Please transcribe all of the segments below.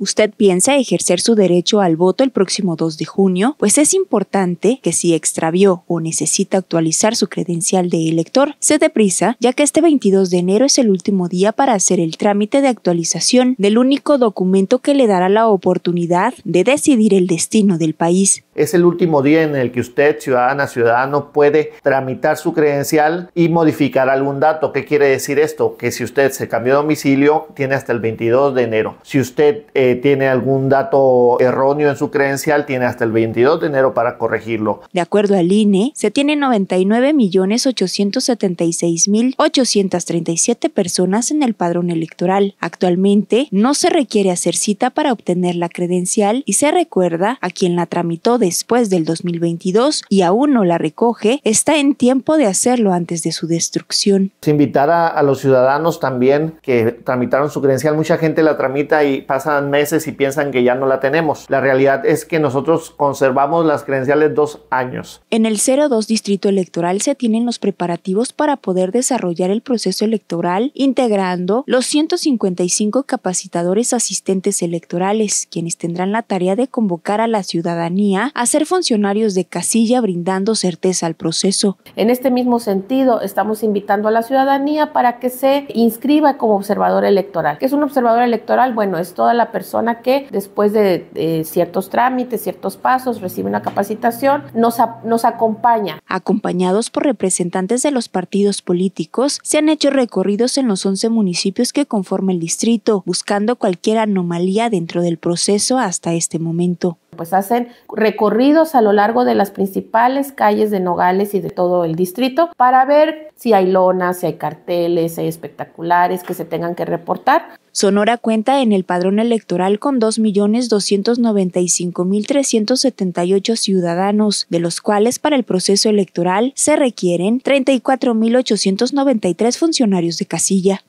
¿Usted piensa ejercer su derecho al voto el próximo 2 de junio? Pues es importante que si extravió o necesita actualizar su credencial de elector, se dé prisa, ya que este 22 de enero es el último día para hacer el trámite de actualización del único documento que le dará la oportunidad de decidir el destino del país es el último día en el que usted, ciudadana, ciudadano, puede tramitar su credencial y modificar algún dato. ¿Qué quiere decir esto? Que si usted se cambió de domicilio, tiene hasta el 22 de enero. Si usted eh, tiene algún dato erróneo en su credencial, tiene hasta el 22 de enero para corregirlo. De acuerdo al INE, se tienen 99.876.837 personas en el padrón electoral. Actualmente, no se requiere hacer cita para obtener la credencial y se recuerda a quien la tramitó después del 2022 y aún no la recoge, está en tiempo de hacerlo antes de su destrucción. Se invitará a, a los ciudadanos también que tramitaron su credencial, mucha gente la tramita y pasan meses y piensan que ya no la tenemos. La realidad es que nosotros conservamos las credenciales dos años. En el 02 Distrito Electoral se tienen los preparativos para poder desarrollar el proceso electoral integrando los 155 capacitadores asistentes electorales, quienes tendrán la tarea de convocar a la ciudadanía a ser funcionarios de casilla brindando certeza al proceso. En este mismo sentido, estamos invitando a la ciudadanía para que se inscriba como observador electoral. ¿Qué es un observador electoral? Bueno, es toda la persona que después de ciertos trámites, ciertos pasos, recibe una capacitación, nos, nos acompaña. Acompañados por representantes de los partidos políticos, se han hecho recorridos en los 11 municipios que conforma el distrito, buscando cualquier anomalía dentro del proceso hasta este momento pues hacen recorridos a lo largo de las principales calles de Nogales y de todo el distrito para ver si hay lonas, si hay carteles, si hay espectaculares que se tengan que reportar. Sonora cuenta en el padrón electoral con 2.295.378 ciudadanos, de los cuales para el proceso electoral se requieren 34.893 funcionarios de casilla.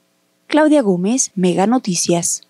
Claudia Gómez, Mega Noticias.